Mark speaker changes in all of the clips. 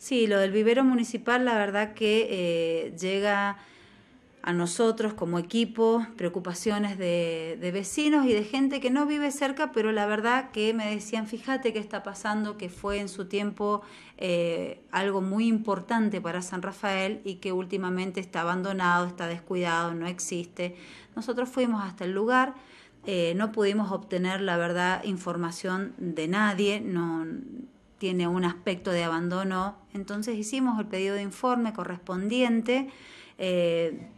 Speaker 1: Sí, lo del vivero municipal, la verdad que eh, llega a nosotros como equipo, preocupaciones de, vecinos y de gente que no vive cerca, pero la verdad que me decían, fíjate qué está pasando, que fue en su tiempo eh, algo muy importante para San Rafael y que últimamente está abandonado, está descuidado, no existe. Nosotros fuimos hasta el lugar, eh, no pudimos obtener, la verdad, información de nadie, no, tiene un aspecto de abandono. Entonces hicimos el pedido de informe correspondiente. Eh,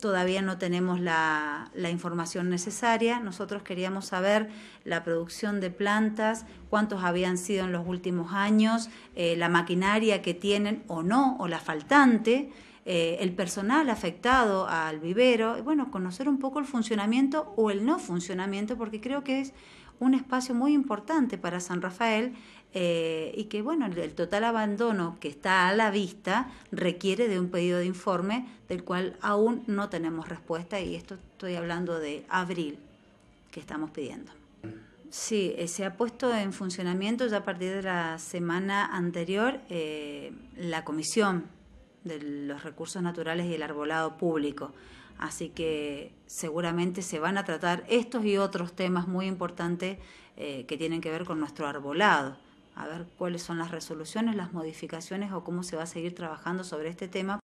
Speaker 1: todavía no tenemos la, información necesaria. Nosotros queríamos saber la producción de plantas, cuántos habían sido en los últimos años, eh, la maquinaria que tienen o no, o la faltante. Eh, el personal afectado al vivero, bueno, conocer un poco el funcionamiento o el no funcionamiento, porque creo que es un espacio muy importante para San Rafael eh, y que bueno, el total abandono que está a la vista requiere de un pedido de informe del cual aún no tenemos respuesta y esto estoy hablando de abril que estamos pidiendo. Sí, eh, se ha puesto en funcionamiento ya a partir de la semana anterior eh, la comisión de los recursos naturales y el arbolado público. Así que seguramente se van a tratar estos y otros temas muy importantes que tienen que ver con nuestro arbolado a ver cuáles son las resoluciones, las modificaciones o cómo se va a seguir trabajando sobre este tema